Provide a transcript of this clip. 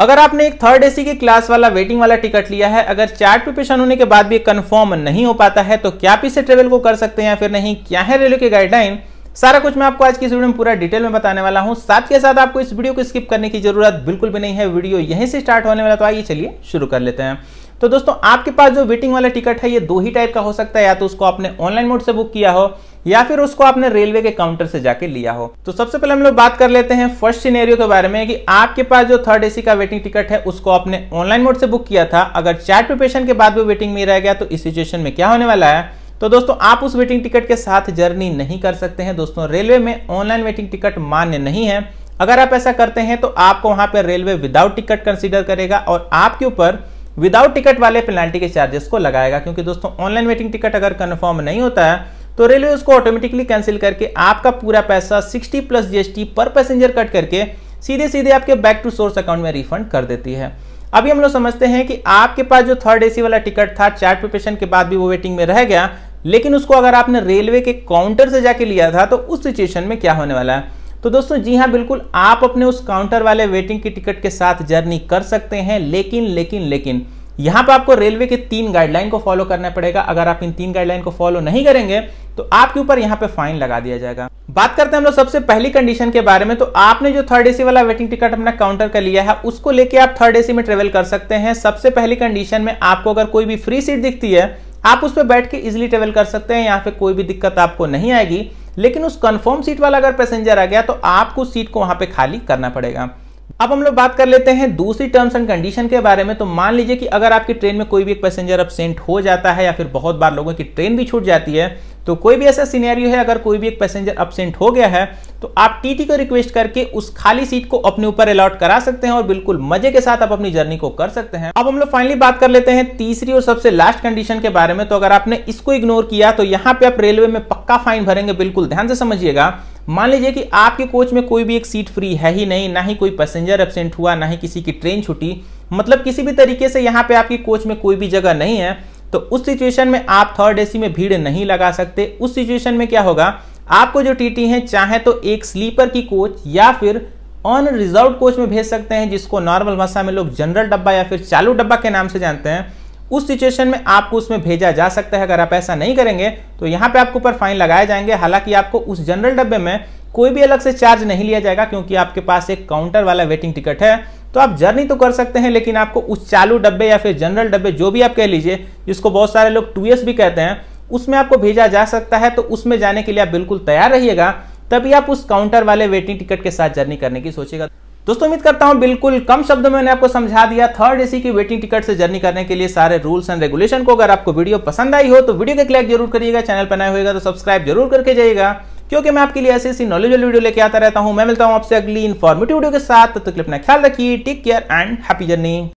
अगर आपने एक थर्ड एसी की क्लास वाला वेटिंग वाला टिकट लिया है अगर चार्ट प्रिपरेशन होने के बाद भी कंफर्म नहीं हो पाता है तो क्या आप इसे ट्रेवल को कर सकते हैं या फिर नहीं क्या है रेलवे की गाइडलाइन सारा कुछ मैं आपको आज की इस वीडियो में पूरा डिटेल में बताने वाला हूं साथ के साथ आपको इस वीडियो को स्किप करने की जरूरत बिल्कुल भी नहीं है वीडियो यहीं से स्टार्ट होने वाला तो आइए चलिए शुरू कर लेते हैं तो दोस्तों आपके पास जो वेटिंग वाला टिकट है ये दो ही टाइप का हो सकता है या तो उसको आपने ऑनलाइन मोड से बुक किया हो या फिर उसको आपने रेलवे के काउंटर से जाके लिया हो तो सबसे पहले हम लोग बात कर लेते हैं फर्स्ट सिनेरियो के बारे में कि आपके पास जो थर्ड एसी का वेटिंग टिकट है उसको आपने ऑनलाइन मोड से बुक किया था अगर चैट प्रिपेशन के बाद भी वेटिंग में रह गया तो इस सिचुएशन में क्या होने वाला है तो दोस्तों आप उस वेटिंग टिकट के साथ जर्नी नहीं कर सकते हैं दोस्तों रेलवे में ऑनलाइन वेटिंग टिकट मान्य नहीं है अगर आप ऐसा करते हैं तो आपको वहां पर रेलवे विदाउट टिकट कंसिडर करेगा और आपके ऊपर विदाउट टिकट वाले पेनाल्टी के चार्जेस को लगाएगा क्योंकि दोस्तों ऑनलाइन वेटिंग टिकट अगर कन्फर्म नहीं होता है तो रेलवे उसको ऑटोमेटिकली कैंसिल करके आपका पूरा पैसा 60 plus GST per passenger cut करके सीधे सीधे आपके बैक टू सोर्स अकाउंट में रिफंड कर देती है अभी हम लोग समझते हैं कि आपके पास जो थर्ड एसी वाला टिकट था चार्ट प्रिपरेशन के बाद भी वो वेटिंग में रह गया लेकिन उसको अगर आपने रेलवे के काउंटर से जाके लिया था तो उस सिचुएशन में क्या होने वाला है तो दोस्तों जी हाँ बिल्कुल आप अपने उस काउंटर वाले वेटिंग की टिकट के साथ जर्नी कर सकते हैं लेकिन लेकिन लेकिन यहां पर आपको रेलवे के तीन गाइडलाइन को फॉलो करना पड़ेगा अगर आप इन तीन गाइडलाइन को फॉलो नहीं करेंगे तो आपके ऊपर यहाँ पे फाइन लगा दिया जाएगा बात करते हैं हम लोग सबसे पहली कंडीशन के बारे में तो आपने जो थर्ड एसी वाला वेटिंग टिकट अपना काउंटर का लिया है उसको लेके आप थर्ड एसी में ट्रेवल कर सकते हैं सबसे पहली कंडीशन में आपको अगर कोई भी फ्री सीट दिखती है आप उस पर बैठ के इजिली ट्रेवल कर सकते हैं यहाँ पे कोई भी दिक्कत आपको नहीं आएगी लेकिन उस कंफर्म सीट वाला अगर पैसेंजर आ गया तो आपको सीट को वहां पर खाली करना पड़ेगा अब हम लोग बात कर लेते हैं दूसरी टर्म्स एंड कंडीशन के बारे में तो मान लीजिए कि अगर आपकी ट्रेन में कोई भी एक पैसेंजर अपसेंट हो जाता है या फिर बहुत बार लोगों की ट्रेन भी छूट जाती है तो कोई भी ऐसा सीनेरियो है अगर कोई भी एक पैसेंजर अपसेंट हो गया है तो आप टीटी को रिक्वेस्ट करके उस खाली सीट को अपने ऊपर अलॉट करा सकते हैं और बिल्कुल मजे के साथ आप अपनी जर्नी को कर सकते हैं अब हम लोग फाइनली बात कर लेते हैं तीसरी और सबसे लास्ट कंडीशन के बारे में तो अगर आपने इसको इग्नोर किया तो यहाँ पे आप रेलवे में पक्का फाइन भरेंगे बिल्कुल ध्यान से समझिएगा मान लीजिए कि आपके कोच में कोई भी एक सीट फ्री है ही नहीं ना ही कोई पैसेंजर एबसेंट हुआ ना ही किसी की ट्रेन छुटी मतलब किसी भी तरीके से यहाँ पे आपकी कोच में कोई भी जगह नहीं है तो उस सिचुएशन में आप थर्ड एसी में भीड़ नहीं लगा सकते उस सिचुएशन में क्या होगा आपको जो टीटी है चाहे तो एक स्लीपर की कोच या फिर ऑन रिजर्व कोच में भेज सकते हैं जिसको नॉर्मल भाषा में लोग जनरल डब्बा या फिर चालू डब्बा के नाम से जानते हैं उस सिचुएशन में आपको उसमें भेजा जा सकता है अगर आप ऐसा नहीं करेंगे तो यहाँ पे आपके ऊपर फाइन लगाए जाएंगे हालांकि आपको उस जनरल डब्बे में कोई भी अलग से चार्ज नहीं लिया जाएगा क्योंकि आपके पास एक काउंटर वाला वेटिंग टिकट है तो आप जर्नी तो कर सकते हैं लेकिन आपको उस चालू डब्बे या फिर जनरल डब्बे जो भी आप कह लीजिए जिसको बहुत सारे लोग टू भी कहते हैं उसमें आपको भेजा जा सकता है तो उसमें जाने के लिए आप बिल्कुल तैयार रहिएगा तभी आप उस काउंटर वाले वेटिंग टिकट के साथ जर्नी करने की सोचेगा दोस्तों उम्मीद करता हूं बिल्कुल कम शब्द में मैंने आपको समझा दिया थर्ड एसी की वेटिंग टिकट से जर्नी करने के लिए सारे रूल्स एंड रेगुलेशन को अगर आपको वीडियो पसंद आई हो तो वीडियो के क्लिक जरूर करिएगा चैनल पर नए होगा तो सब्सक्राइब जरूर करके जाइएगा क्योंकि मैं आपके लिए ऐसी ऐसी नॉलेजल वीडियो लेके आता रहता हूं मैं मिलता हूं आपसे अगली इन्फॉर्मेटिव वीडियो के साथ तो, तो अपना ख्याल रखिए take care and happy journey